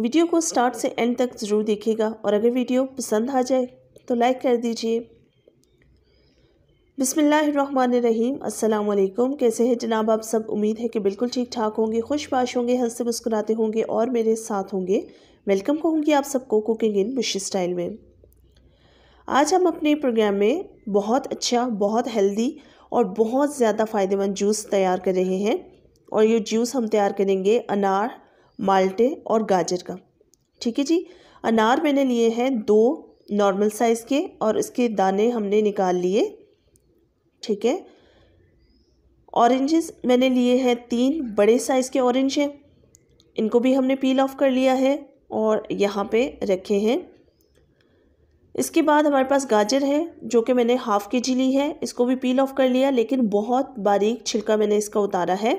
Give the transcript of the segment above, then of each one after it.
video को start से and तक ज़रूर देखिएगा और अगर वीडियो पसंद आ जाए तो लाइक कर दीजिए बिसमीम अल्लाम कैसे हैं जनाब आप सब उम्मीद है कि बिल्कुल ठीक ठाक होंगे खुशबाश होंगे हंसते मुस्कुराते होंगे और मेरे साथ होंगे वेलकम कहूँगी आप सबको कुकिंग इन बुश स्टाइल में आज हम अपने प्रोग्राम में बहुत अच्छा बहुत हेल्दी और बहुत ज़्यादा फ़ायदेमंद जूस तैयार कर रहे हैं और ये जूस हम तैयार करेंगे अनार माल्टे और गाजर का ठीक है जी अनार मैंने लिए हैं दो नॉर्मल साइज़ के और इसके दाने हमने निकाल लिए ठीक है ऑरेंजेस मैंने लिए हैं तीन बड़े साइज़ के ऑरेंज हैं इनको भी हमने पील ऑफ कर लिया है और यहाँ पे रखे हैं इसके बाद हमारे पास गाजर है जो कि मैंने हाफ़ के जी ली है इसको भी पील ऑफ कर लिया लेकिन बहुत बारीक छिलका मैंने इसका उतारा है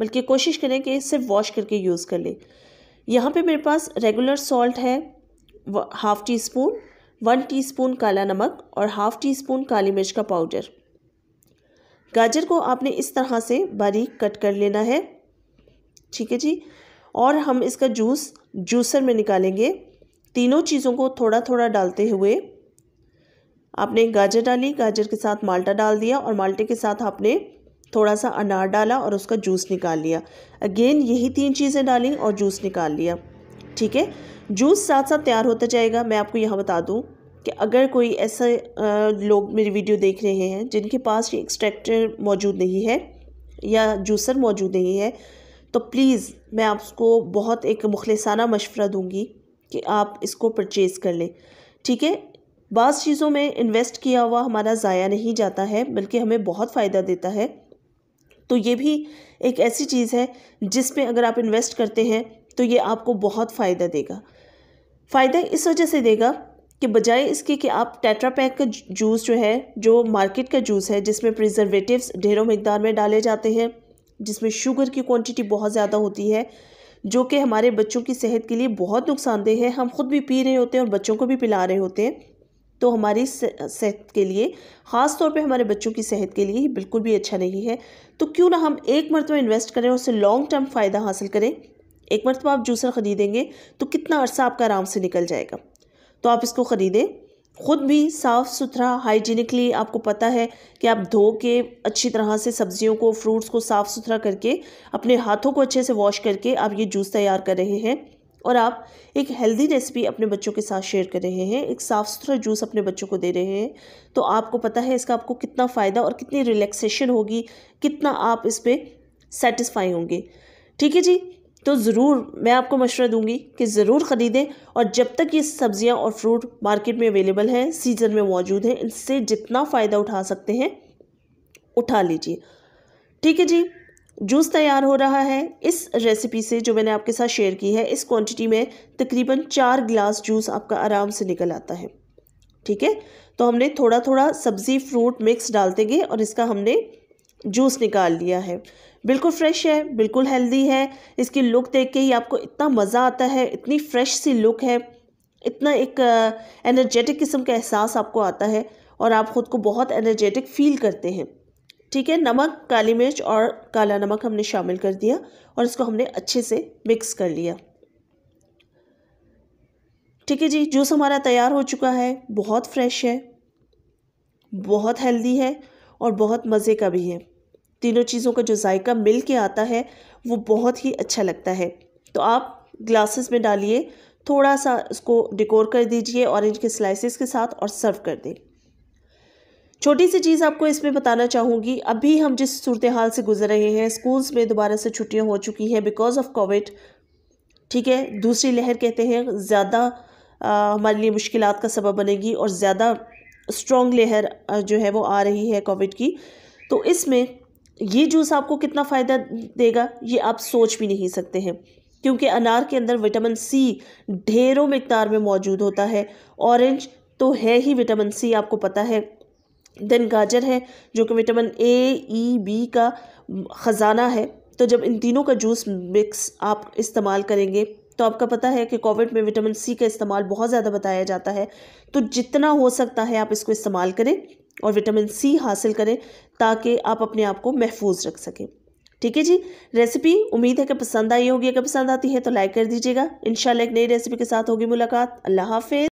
बल्कि कोशिश करें कि सिर्फ वॉश करके यूज़ कर लें यहाँ पे मेरे पास रेगुलर सॉल्ट है half teaspoon one teaspoon काला नमक और हाफ़ टी स्पून काली मिर्च का पाउडर गाजर को आपने इस तरह से बारीक कट कर लेना है ठीक है जी और हम इसका जूस जूसर में निकालेंगे तीनों चीज़ों को थोड़ा थोड़ा डालते हुए आपने गाजर डाली गाजर के साथ माल्टा डाल दिया और माल्टे के साथ आपने थोड़ा सा अनार डाला और उसका जूस निकाल लिया अगेन यही तीन चीज़ें डाली और जूस निकाल लिया ठीक है जूस साथ साथ तैयार होता जाएगा मैं आपको यहाँ बता दूँ कि अगर कोई ऐसे लोग मेरी वीडियो देख रहे हैं जिनके पास ये एक्सट्रैक्टर मौजूद नहीं है या जूसर मौजूद नहीं है तो प्लीज़ मैं आपको बहुत एक मुखलसाना मशवरा दूँगी कि आप इसको परचेज़ कर लें ठीक है बाज़ चीज़ों में इन्वेस्ट किया हुआ हमारा ज़ाया नहीं जाता है बल्कि हमें बहुत फ़ायदा देता है तो ये भी एक ऐसी चीज़ है जिस पे अगर आप इन्वेस्ट करते हैं तो ये आपको बहुत फ़ायदा देगा फ़ायदा इस वजह से देगा कि बजाय इसके कि आप टेट्रा पैक का जूस जो है जो मार्केट का जूस है जिसमें प्रिजर्वेटिव ढेरों मकदार में डाले जाते हैं जिसमें शुगर की क्वान्टिटी बहुत ज़्यादा होती है जो कि हमारे बच्चों की सेहत के लिए बहुत नुकसानदेह है हम खुद भी पी रहे होते हैं और बच्चों को भी पिला रहे होते हैं तो हमारी सेहत के लिए ख़ास तौर पे हमारे बच्चों की सेहत के लिए बिल्कुल भी अच्छा नहीं है तो क्यों ना हम एक मरतबा इन्वेस्ट करें और उससे लॉन्ग टर्म फ़ायदा हासिल करें एक मरतबा आप जूसर ख़रीदेंगे तो कितना अर्सा आपका आराम से निकल जाएगा तो आप इसको ख़रीदें ख़ुद भी साफ़ सुथरा हाइजीनिकली आपको पता है कि आप धो के अच्छी तरह से सब्जियों को फ्रूट्स को साफ़ सुथरा करके अपने हाथों को अच्छे से वॉश करके आप ये जूस तैयार कर रहे हैं और आप एक हेल्दी रेसिपी अपने बच्चों के साथ शेयर कर रहे हैं एक साफ़ सुथरा जूस अपने बच्चों को दे रहे हैं तो आपको पता है इसका आपको कितना फ़ायदा और कितनी रिलैक्सेशन होगी कितना आप इस पर सेटिस्फाई होंगे ठीक है जी तो ज़रूर मैं आपको मशवरा दूंगी कि ज़रूर ख़रीदें और जब तक ये सब्ज़ियाँ और फ्रूट मार्केट में अवेलेबल हैं सीज़न में मौजूद हैं इनसे जितना फ़ायदा उठा सकते हैं उठा लीजिए ठीक है जी जूस तैयार हो रहा है इस रेसिपी से जो मैंने आपके साथ शेयर की है इस क्वांटिटी में तकरीबन चार गिलास जूस आपका आराम से निकल आता है ठीक है तो हमने थोड़ा थोड़ा सब्ज़ी फ्रूट मिक्स डालते गए और इसका हमने जूस निकाल लिया है बिल्कुल फ्रेश है बिल्कुल हेल्दी है इसकी लुक देख के ही आपको इतना मज़ा आता है इतनी फ्रेश सी लुक है इतना एक एनर्जेटिक uh, किस्म का एहसास आपको आता है और आप ख़ुद को बहुत एनर्जेटिक फील करते हैं ठीक है नमक काली मिर्च और काला नमक हमने शामिल कर दिया और इसको हमने अच्छे से मिक्स कर लिया ठीक है जी जूस हमारा तैयार हो चुका है बहुत फ्रेश है बहुत हेल्दी है और बहुत मज़े का भी है तीनों चीज़ों का जो जायका मिल के आता है वो बहुत ही अच्छा लगता है तो आप ग्लासेस में डालिए थोड़ा सा इसको डिकोर कर दीजिए ऑरेंज के स्लाइसेस के साथ और सर्व कर दें छोटी सी चीज़ आपको इसमें बताना चाहूँगी अभी हम जिस सूरत हाल से गुजर रहे हैं स्कूल्स में दोबारा से छुट्टियाँ हो चुकी हैं बिकॉज ऑफ कोविड ठीक है दूसरी लहर कहते हैं ज़्यादा हमारे लिए मुश्किल का सबब बनेगी और ज़्यादा स्ट्रॉन्ग लहर जो है वो आ रही है कोविड की तो इसमें ये जूस आपको कितना फ़ायदा देगा ये आप सोच भी नहीं सकते हैं क्योंकि अनार के अंदर विटामिन सी ढेरों मकदार में मौजूद होता है ऑरेंज तो है ही विटामिन सी आपको पता है देन गाजर है जो कि विटामिन ए ई बी का ख़जाना है तो जब इन तीनों का जूस मिक्स आप इस्तेमाल करेंगे तो आपका पता है कि कोविड में विटामिन सी का इस्तेमाल बहुत ज़्यादा बताया जाता है तो जितना हो सकता है आप इसको इस्तेमाल करें और विटामिन सी हासिल करें ताकि आप अपने आप को महफूज रख सकें ठीक है जी रेसिपी उम्मीद है कि पसंद आई होगी अगर पसंद आती है तो लाइक कर दीजिएगा इंशाल्लाह एक नई रेसिपी के साथ होगी मुलाकात अल्लाह हाफिज